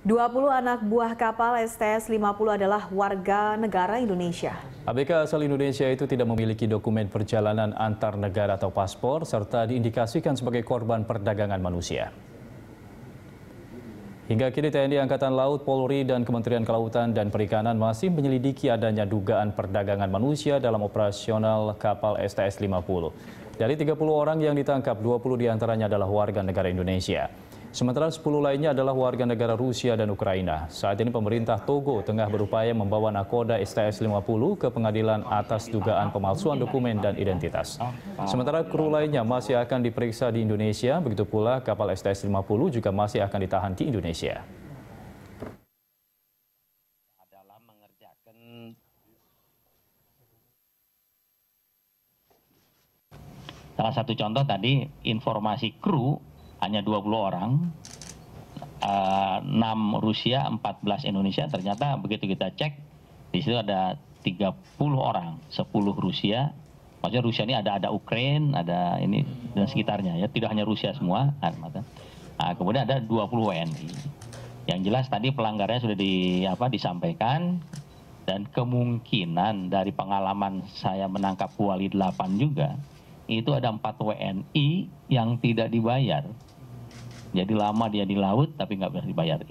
20 anak buah kapal STS-50 adalah warga negara Indonesia. ABK asal Indonesia itu tidak memiliki dokumen perjalanan antar negara atau paspor, serta diindikasikan sebagai korban perdagangan manusia. Hingga kini TNI Angkatan Laut, Polri, dan Kementerian Kelautan dan Perikanan masih menyelidiki adanya dugaan perdagangan manusia dalam operasional kapal STS-50. Dari 30 orang yang ditangkap, 20 diantaranya adalah warga negara Indonesia. Sementara 10 lainnya adalah warga negara Rusia dan Ukraina. Saat ini pemerintah Togo tengah berupaya membawa nakoda STS 50 ke pengadilan atas dugaan pemalsuan dokumen dan identitas. Sementara kru lainnya masih akan diperiksa di Indonesia, begitu pula kapal STS 50 juga masih akan ditahan di Indonesia. Salah satu contoh tadi informasi kru hanya 20 orang, uh, eh, 6 Rusia, 14 Indonesia. Ternyata begitu kita cek, di situ ada 30 orang, 10 Rusia. Maksudnya Rusia ini ada ada Ukraina, ada ini dan sekitarnya ya, tidak hanya Rusia semua. Nah, kemudian ada 20 WNI. Yang jelas tadi pelanggarannya sudah di apa disampaikan dan kemungkinan dari pengalaman saya menangkap kuali 8 juga itu ada empat WNI yang tidak dibayar jadi lama dia di laut tapi nggak bisa dibayar